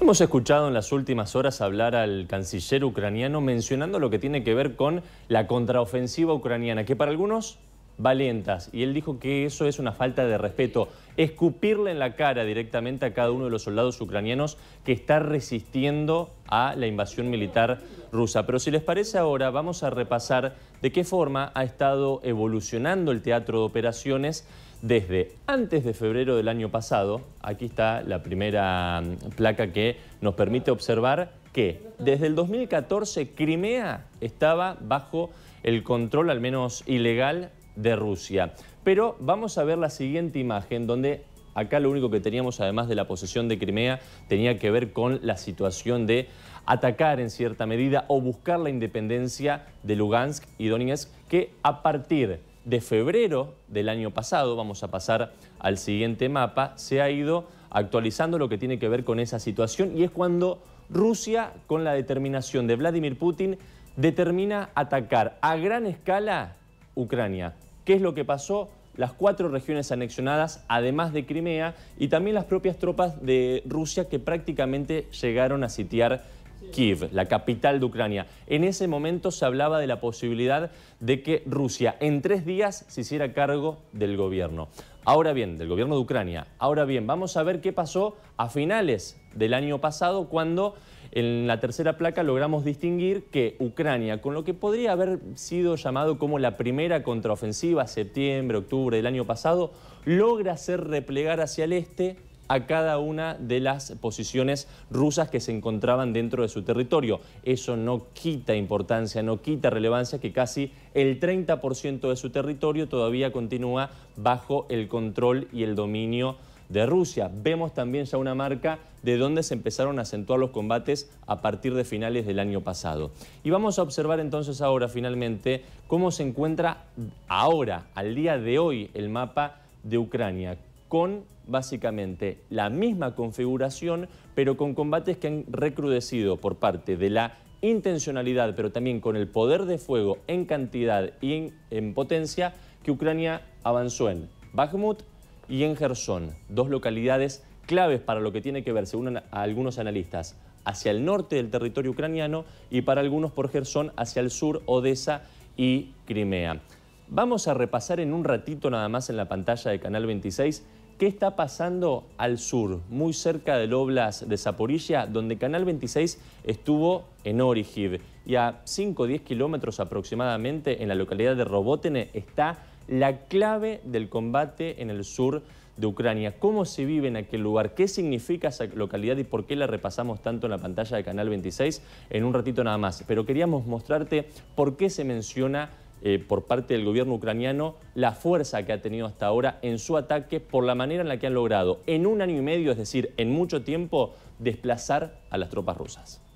Hemos escuchado en las últimas horas hablar al canciller ucraniano mencionando lo que tiene que ver con la contraofensiva ucraniana, que para algunos valientas, y él dijo que eso es una falta de respeto, escupirle en la cara directamente a cada uno de los soldados ucranianos que está resistiendo a la invasión militar rusa. Pero si les parece ahora, vamos a repasar de qué forma ha estado evolucionando el teatro de operaciones desde antes de febrero del año pasado. Aquí está la primera mm, placa que nos permite observar que desde el 2014 Crimea estaba bajo el control, al menos ilegal, de Rusia. Pero vamos a ver la siguiente imagen donde acá lo único que teníamos, además de la posesión de Crimea, tenía que ver con la situación de atacar en cierta medida o buscar la independencia de Lugansk y Donetsk, que a partir de febrero del año pasado, vamos a pasar al siguiente mapa, se ha ido actualizando lo que tiene que ver con esa situación y es cuando Rusia, con la determinación de Vladimir Putin, determina atacar a gran escala Ucrania. ¿Qué es lo que pasó? Las cuatro regiones anexionadas, además de Crimea, y también las propias tropas de Rusia que prácticamente llegaron a sitiar Kiev, la capital de Ucrania. En ese momento se hablaba de la posibilidad de que Rusia en tres días se hiciera cargo del gobierno. Ahora bien, del gobierno de Ucrania. Ahora bien, vamos a ver qué pasó a finales del año pasado cuando en la tercera placa logramos distinguir que Ucrania, con lo que podría haber sido llamado como la primera contraofensiva, septiembre, octubre del año pasado, logra hacer replegar hacia el este a cada una de las posiciones rusas que se encontraban dentro de su territorio. Eso no quita importancia, no quita relevancia que casi el 30% de su territorio todavía continúa bajo el control y el dominio de Rusia. Vemos también ya una marca de dónde se empezaron a acentuar los combates a partir de finales del año pasado. Y vamos a observar entonces ahora finalmente cómo se encuentra ahora, al día de hoy, el mapa de Ucrania con básicamente la misma configuración, pero con combates que han recrudecido por parte de la intencionalidad, pero también con el poder de fuego en cantidad y en, potencia que Ucrania avanzó en Bakhmut y en Gerson, dos localidades claves para lo que tiene que ver, según algunos analistas, hacia el norte del territorio ucraniano y para algunos por Gerson hacia el sur, Odessa y Crimea. Vamos a repasar en un ratito nada más en la pantalla de Canal 26 qué está pasando al sur, muy cerca del Oblast de Zaporilla, donde Canal 26 estuvo en Orihiv. Y a 5 o 10 kilómetros aproximadamente en la localidad de Robotene está la clave del combate en el sur de Ucrania. ¿Cómo se vive en aquel lugar? ¿Qué significa esa localidad y por qué la repasamos tanto en la pantalla de Canal 26? En un ratito nada más. Pero queríamos mostrarte por qué se menciona eh, por parte del gobierno ucraniano la fuerza que ha tenido hasta ahora en su ataque por la manera en la que han logrado en un año y medio, es decir, en mucho tiempo, desplazar a las tropas rusas.